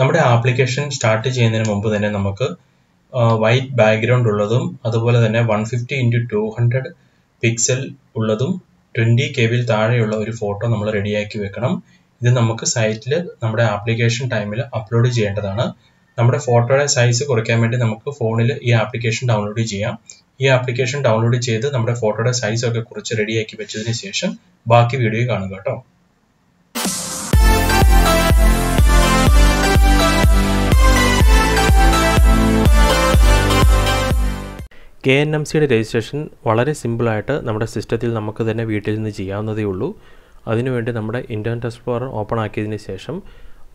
നമ്മുടെ application start ചെയ്യുന്നതിന് മുമ്പ് തന്നെ നമുക്ക് വൈറ്റ് ബാക്ക്ഗ്രൗണ്ട് ഉള്ളതും അതുപോലെ തന്നെ one fifty into two hundred pixel ഉള്ളതും ട്വൻറ്റി കെ ബിയിൽ താഴെയുള്ള ഒരു ഫോട്ടോ നമ്മൾ റെഡിയാക്കി വെക്കണം ഇത് നമുക്ക് സൈറ്റിൽ നമ്മുടെ ആപ്ലിക്കേഷൻ ടൈമിൽ അപ്ലോഡ് ചെയ്യേണ്ടതാണ് നമ്മുടെ ഫോട്ടോയുടെ സൈസ് കുറയ്ക്കാൻ വേണ്ടി നമുക്ക് ഫോണിൽ ഈ ആപ്ലിക്കേഷൻ ഡൗൺലോഡ് ചെയ്യാം ഈ ആപ്ലിക്കേഷൻ ഡൗൺലോഡ് ചെയ്ത് നമ്മുടെ ഫോട്ടോയുടെ സൈസ് ഒക്കെ കുറച്ച് റെഡിയാക്കി വെച്ചതിന് ശേഷം ബാക്കി വീഡിയോ കാണുക കേട്ടോ കെ എൻ എം സിയുടെ രജിസ്ട്രേഷൻ വളരെ സിമ്പിളായിട്ട് നമ്മുടെ സിസ്റ്റത്തിൽ നമുക്ക് തന്നെ വീട്ടിൽ നിന്ന് ചെയ്യാവുന്നതേ ഉള്ളൂ അതിനുവേണ്ടി നമ്മുടെ ഇൻ്റർനെറ്റ് എക്സ്പ്ലോറർ ഓപ്പൺ ആക്കിയതിന് ശേഷം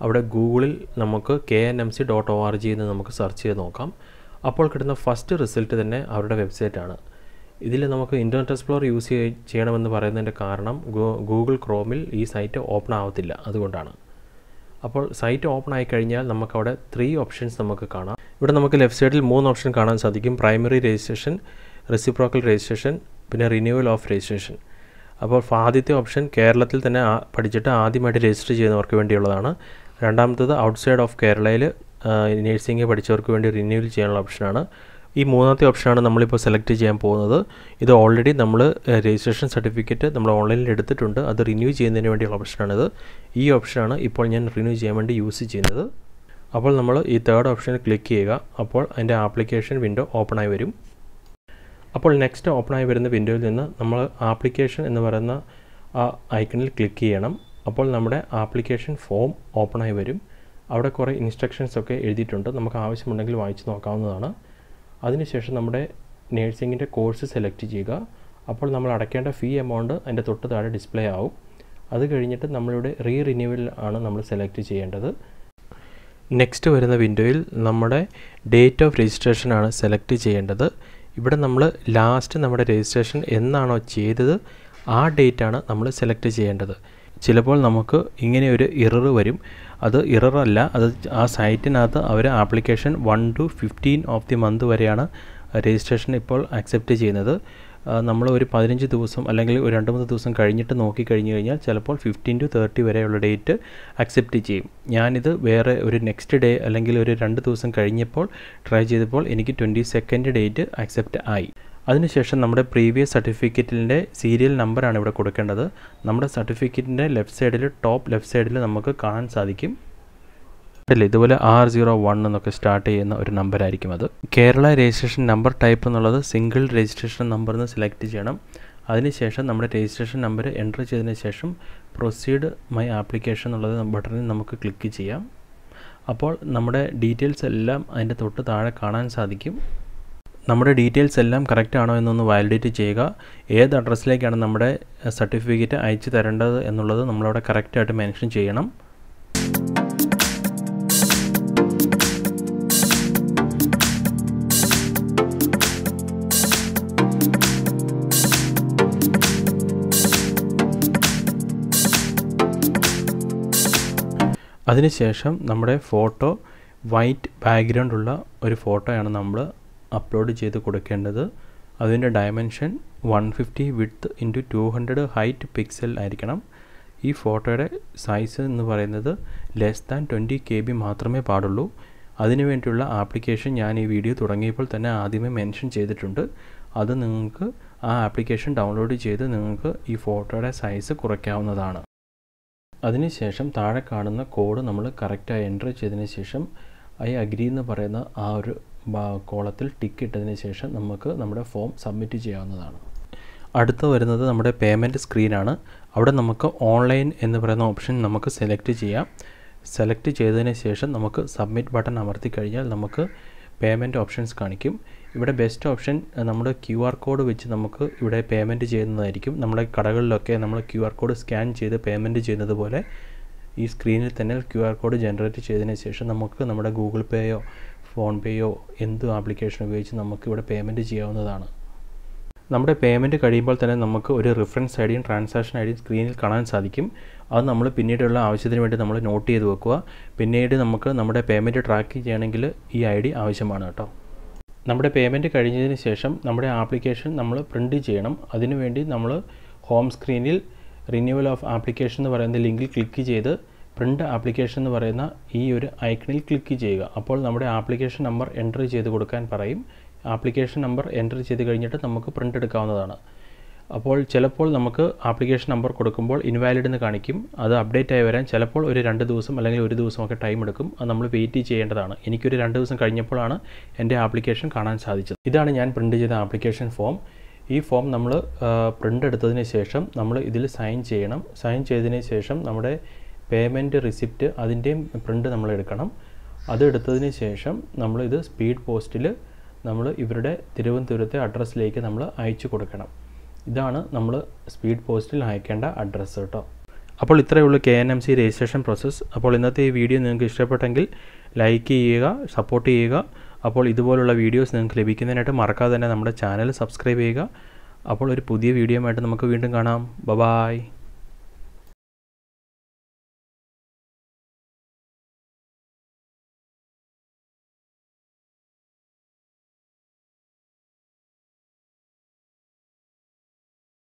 അവിടെ ഗൂഗിളിൽ നമുക്ക് K N M C dot O R G എന്ന് നമുക്ക് സെർച്ച് ചെയ്ത് നോക്കാം അപ്പോൾ കിട്ടുന്ന ഫസ്റ്റ് റിസൾട്ട് തന്നെ അവരുടെ വെബ്സൈറ്റാണ് ഇതിൽ നമുക്ക് ഇൻ്റർനെറ്റ് എക്സ്പ്ലോർ യൂസ് ചെയ്യണമെന്ന് പറയുന്നതിൻ്റെ കാരണം ഗൂഗിൾ ക്രോമിൽ ഈ സൈറ്റ് ഓപ്പൺ ആവത്തില്ല അതുകൊണ്ടാണ് അപ്പോൾ സൈറ്റ് ഓപ്പൺ ആയി കഴിഞ്ഞാൽ നമുക്കവിടെ ത്രീ ഓപ്ഷൻസ് നമുക്ക് കാണാം ഇവിടെ നമുക്ക് ലെഫ്റ്റ് സൈഡിൽ മൂന്ന് ഓപ്ഷൻ കാണാൻ സാധിക്കും പ്രൈമറി രജിസ്ട്രേഷൻ റെസിപ്രോക്കൽ രജിസ്ട്രേഷൻ പിന്നെ റിന്യൂവൽ ഓഫ് രജിസ്ട്രേഷൻ അപ്പോൾ ആദ്യത്തെ ഓപ്ഷൻ കേരളത്തിൽ തന്നെ പഠിച്ചിട്ട് ആദ്യമായിട്ട് രജിസ്റ്റർ ചെയ്യുന്നവർക്ക് വേണ്ടിയുള്ളതാണ് രണ്ടാമത്തത് ഔട്ട്സൈഡ് ഓഫ് കേരളയിൽ നേഴ്സിംഗ് പഠിച്ചവർക്ക് വേണ്ടി റിന്യൂവൽ ചെയ്യാനുള്ള ഓപ്ഷനാണ് ഈ മൂന്നാമത്തെ ഓപ്ഷനാണ് നമ്മളിപ്പോൾ സെലക്ട് ചെയ്യാൻ പോകുന്നത് ഇത് ഓൾറെഡി നമ്മൾ രജിസ്ട്രേഷൻ സർട്ടിഫിക്കറ്റ് നമ്മൾ ഓൺലൈനിൽ എടുത്തിട്ടുണ്ട് അത് റിന്യൂ ചെയ്യുന്നതിന് വേണ്ടിയുള്ള ഓപ്ഷനാണിത് ഈ ഓപ്ഷനാണ് ഇപ്പോൾ ഞാൻ റിന്യൂ ചെയ്യാൻ വേണ്ടി യൂസ് ചെയ്യുന്നത് അപ്പോൾ നമ്മൾ ഈ തേർഡ് ഓപ്ഷൻ ക്ലിക്ക് ചെയ്യുക അപ്പോൾ അതിൻ്റെ ആപ്ലിക്കേഷൻ വിൻഡോ ഓപ്പണായി വരും അപ്പോൾ നെക്സ്റ്റ് ഓപ്പണായി വരുന്ന വിൻഡോയിൽ നിന്ന് നമ്മൾ ആപ്ലിക്കേഷൻ എന്ന് പറയുന്ന ആ ഐക്കണിൽ ക്ലിക്ക് ചെയ്യണം അപ്പോൾ നമ്മുടെ ആപ്ലിക്കേഷൻ ഫോം ഓപ്പണായി വരും അവിടെ കുറേ ഇൻസ്ട്രക്ഷൻസ് ഒക്കെ എഴുതിയിട്ടുണ്ട് നമുക്ക് ആവശ്യമുണ്ടെങ്കിൽ വായിച്ച് നോക്കാവുന്നതാണ് അതിനുശേഷം നമ്മുടെ നേഴ്സിങ്ങിൻ്റെ കോഴ്സ് സെലക്ട് ചെയ്യുക അപ്പോൾ നമ്മൾ അടയ്ക്കേണ്ട ഫീ എമൗണ്ട് അതിൻ്റെ തൊട്ട് താഴെ ഡിസ്പ്ലേ ആവും അത് കഴിഞ്ഞിട്ട് നമ്മളിവിടെ റീ റിന്യൂവൽ ആണ് നമ്മൾ സെലക്ട് ചെയ്യേണ്ടത് നെക്സ്റ്റ് വരുന്ന വിൻഡോയിൽ നമ്മുടെ ഡേറ്റ് ഓഫ് രജിസ്ട്രേഷൻ ആണ് സെലക്ട് ചെയ്യേണ്ടത് ഇവിടെ നമ്മൾ ലാസ്റ്റ് നമ്മുടെ രജിസ്ട്രേഷൻ എന്നാണോ ചെയ്തത് ആ ഡേറ്റ് ആണ് നമ്മൾ സെലക്ട് ചെയ്യേണ്ടത് ചിലപ്പോൾ നമുക്ക് ഇങ്ങനെ ഒരു ഇറർ വരും അത് ഇററല്ല അത് ആ സൈറ്റിനകത്ത് അവർ application one two fifteen of the month വരെയാണ് രജിസ്ട്രേഷൻ ഇപ്പോൾ അക്സെപ്റ്റ് ചെയ്യുന്നത് നമ്മൾ ഒരു പതിനഞ്ച് ദിവസം അല്ലെങ്കിൽ ഒരു രണ്ട് മൂന്ന് ദിവസം കഴിഞ്ഞിട്ട് നോക്കി കഴിഞ്ഞ് കഴിഞ്ഞാൽ ചിലപ്പോൾ ഫിഫ്റ്റീൻ ടു തേർട്ടി വരെയുള്ള ഡേറ്റ് അക്സെപ്റ്റ് ചെയ്യും ഞാനിത് വേറെ ഒരു നെക്സ്റ്റ് ഡേ അല്ലെങ്കിൽ ഒരു രണ്ട് ദിവസം കഴിഞ്ഞപ്പോൾ ട്രൈ ചെയ്തപ്പോൾ എനിക്ക് ട്വൻറ്റി സെക്കൻഡ് ഡേറ്റ് അക്സെപ്റ്റ് ആയി അതിനുശേഷം നമ്മുടെ പ്രീവിയസ് സർട്ടിഫിക്കറ്റിൻ്റെ സീരിയൽ നമ്പറാണ് ഇവിടെ കൊടുക്കേണ്ടത് നമ്മുടെ സർട്ടിഫിക്കറ്റിൻ്റെ ലെഫ്റ്റ് സൈഡിൽ ടോപ്പ് ലെഫ്റ്റ് സൈഡിൽ നമുക്ക് കാണാൻ സാധിക്കും ഇതുപോലെ ആർ സീറോ വൺ എന്നൊക്കെ സ്റ്റാർട്ട് ചെയ്യുന്ന ഒരു നമ്പർ ആയിരിക്കും അത് കേരള രജിസ്ട്രേഷൻ നമ്പർ ടൈപ്പ് എന്നുള്ളത് സിംഗിൾ രജിസ്ട്രേഷൻ നമ്പർ എന്ന് സെലക്ട് ചെയ്യണം അതിനുശേഷം നമ്മുടെ രജിസ്ട്രേഷൻ നമ്പർ എൻ്റർ ചെയ്തതിന് ശേഷം പ്രൊസീഡ് മൈ ആപ്ലിക്കേഷൻ എന്നുള്ളത് ബട്ടണിൽ നമുക്ക് ക്ലിക്ക് ചെയ്യാം അപ്പോൾ നമ്മുടെ ഡീറ്റെയിൽസ് എല്ലാം അതിൻ്റെ തൊട്ട് താഴെ കാണാൻ സാധിക്കും നമ്മുടെ ഡീറ്റെയിൽസ് എല്ലാം കറക്റ്റ് ആണോ എന്നൊന്ന് വാലിഡേറ്റ് ചെയ്യുക ഏത് അഡ്രസ്സിലേക്കാണ് നമ്മുടെ സർട്ടിഫിക്കറ്റ് അയച്ചു തരേണ്ടത് എന്നുള്ളത് നമ്മളവിടെ കറക്റ്റായിട്ട് മെൻഷൻ ചെയ്യണം അതിനുശേഷം നമ്മുടെ ഫോട്ടോ വൈറ്റ് ബാക്ക്ഗ്രൗണ്ട് ഉള്ള ഒരു ഫോട്ടോയാണ് നമ്മൾ അപ്ലോഡ് ചെയ്ത് കൊടുക്കേണ്ടത് അതിൻ്റെ dimension one fifty width into two hundred height pixel ആയിരിക്കണം ഈ ഫോട്ടോയുടെ സൈസ് എന്ന് പറയുന്നത് less than twenty K B മാത്രമേ പാടുള്ളൂ അതിനു വേണ്ടിയുള്ള ആപ്ലിക്കേഷൻ ഞാൻ ഈ വീഡിയോ തുടങ്ങിയപ്പോൾ തന്നെ ആദ്യമേ മെൻഷൻ ചെയ്തിട്ടുണ്ട് അത് നിങ്ങൾക്ക് ആ ആപ്ലിക്കേഷൻ ഡൗൺലോഡ് ചെയ്ത് നിങ്ങൾക്ക് ഈ ഫോട്ടോയുടെ സൈസ് കുറയ്ക്കാവുന്നതാണ് അതിനുശേഷം താഴെ കാണുന്ന കോഡ് നമ്മൾ കറക്റ്റായി എൻ്റർ ചെയ്തതിന് ശേഷം ഐ അഗ്രി എന്ന് പറയുന്ന ആ ഒരു കോളത്തിൽ ടിക്ക് ഇട്ടതിന് ശേഷം നമുക്ക് നമ്മുടെ ഫോം സബ്മിറ്റ് ചെയ്യാവുന്നതാണ് അടുത്ത വരുന്നത് നമ്മുടെ പേയ്മെൻറ്റ് സ്ക്രീനാണ് അവിടെ നമുക്ക് ഓൺലൈൻ എന്ന് പറയുന്ന ഓപ്ഷൻ നമുക്ക് സെലക്ട് ചെയ്യാം സെലക്ട് ചെയ്തതിന് ശേഷം നമുക്ക് സബ്മിറ്റ് ബട്ടൺ അമർത്തി കഴിഞ്ഞാൽ നമുക്ക് പേയ്മെൻറ്റ് ഓപ്ഷൻസ് കാണിക്കും ഇവിടെ ബെസ്റ്റ് ഓപ്ഷൻ നമ്മുടെ ക്യു ആർ കോഡ് വെച്ച് നമുക്ക് ഇവിടെ പേയ്മെൻറ്റ് ചെയ്യുന്നതായിരിക്കും നമ്മുടെ കടകളിലൊക്കെ നമ്മൾ ക്യു ആർ കോഡ് സ്കാൻ ചെയ്ത് പേയ്മെൻറ്റ് ചെയ്യുന്നത് പോലെ ഈ സ്ക്രീനിൽ തന്നെ ക്യു ആർ കോഡ് ജനറേറ്റ് ചെയ്തതിന് ശേഷം നമുക്ക് നമ്മുടെ ഗൂഗിൾ പേയോ ഫോൺ പേയോ എന്ത് ആപ്ലിക്കേഷൻ ഉപയോഗിച്ച് നമുക്ക് ഇവിടെ പേയ്മെൻറ്റ് ചെയ്യാവുന്നതാണ് നമ്മുടെ പേയ്മെൻറ്റ് കഴിയുമ്പോൾ തന്നെ നമുക്ക് ഒരു റിഫറൻസ് ഐ ഡിയും ട്രാൻസാക്ഷൻ ഐ ഡിയും സ്ക്രീനിൽ കാണാൻ സാധിക്കും അത് നമ്മൾ പിന്നീടുള്ള ആവശ്യത്തിന് വേണ്ടി നമ്മൾ നോട്ട് ചെയ്ത് വെക്കുക പിന്നീട് നമുക്ക് നമ്മുടെ പേയ്മെൻറ്റ് ട്രാക്ക് ചെയ്യണമെങ്കിൽ ഈ ഐ ഡി ആവശ്യമാണ് കേട്ടോ നമ്മുടെ പേയ്മെൻറ്റ് കഴിഞ്ഞതിന് ശേഷം നമ്മുടെ ആപ്ലിക്കേഷൻ നമ്മൾ പ്രിൻറ്റ് ചെയ്യണം അതിനുവേണ്ടി നമ്മൾ ഹോം സ്ക്രീനിൽ റിന്യൂവൽ ഓഫ് ആപ്ലിക്കേഷൻ എന്ന് പറയുന്ന ലിങ്കിൽ ക്ലിക്ക് ചെയ്ത് പ്രിൻ്റ് ആപ്ലിക്കേഷൻ എന്ന് പറയുന്ന ഈ ഒരു ഐക്കണിൽ ക്ലിക്ക് ചെയ്യുക അപ്പോൾ നമ്മുടെ ആപ്ലിക്കേഷൻ നമ്പർ എൻ്റർ ചെയ്ത് കൊടുക്കാൻ പറയും ആപ്ലിക്കേഷൻ നമ്പർ എൻ്റർ ചെയ്ത് കഴിഞ്ഞിട്ട് നമുക്ക് പ്രിൻ്റ് എടുക്കാവുന്നതാണ് അപ്പോൾ ചിലപ്പോൾ നമുക്ക് ആപ്ലിക്കേഷൻ നമ്പർ കൊടുക്കുമ്പോൾ ഇൻവാലിഡ് എന്ന് കാണിക്കും അത് അപ്ഡേറ്റ് ആയി വരാൻ ചിലപ്പോൾ ഒരു രണ്ട് ദിവസം അല്ലെങ്കിൽ ഒരു ദിവസമൊക്കെ ടൈം എടുക്കും അത് നമ്മൾ വെയിറ്റ് ചെയ്യേണ്ടതാണ് എനിക്കൊരു രണ്ട് ദിവസം കഴിഞ്ഞപ്പോഴാണ് എൻ്റെ ആപ്ലിക്കേഷൻ കാണാൻ സാധിച്ചത് ഇതാണ് ഞാൻ പ്രിൻ്റ് ചെയ്ത ആപ്ലിക്കേഷൻ ഫോം ഈ ഫോം നമ്മൾ പ്രിൻ്റ് എടുത്തതിന് ശേഷം നമ്മൾ ഇതിൽ സൈൻ ചെയ്യണം സൈൻ ചെയ്തതിന് ശേഷം നമ്മുടെ പേയ്മെൻറ്റ് റിസിപ്റ്റ് അതിൻ്റെയും പ്രിൻ്റ് നമ്മൾ എടുക്കണം അതെടുത്തതിന് ശേഷം നമ്മൾ ഇത് സ്പീഡ് പോസ്റ്റിൽ നമ്മൾ ഇവരുടെ തിരുവനന്തപുരത്തെ അഡ്രസ്സിലേക്ക് നമ്മൾ അയച്ചു കൊടുക്കണം ഇതാണ് നമ്മൾ സ്പീഡ് പോസ്റ്റിൽ അയക്കേണ്ട അഡ്രസ്സ് കേട്ടോ അപ്പോൾ ഇത്രയേ ഉള്ളൂ K N M C registration process അപ്പോൾ ഇന്നത്തെ ഈ വീഡിയോ നിങ്ങൾക്ക് ഇഷ്ടപ്പെട്ടെങ്കിൽ ലൈക്ക് ചെയ്യുക സപ്പോർട്ട് ചെയ്യുക അപ്പോൾ ഇതുപോലുള്ള വീഡിയോസ് നിങ്ങൾക്ക് ലഭിക്കുന്നതിനായിട്ട് മറക്കാതെ തന്നെ നമ്മുടെ ചാനൽ സബ്സ്ക്രൈബ് ചെയ്യുക അപ്പോൾ ഒരു പുതിയ വീഡിയോ ആയിട്ട് നമുക്ക് വീണ്ടും കാണാം ബബായ്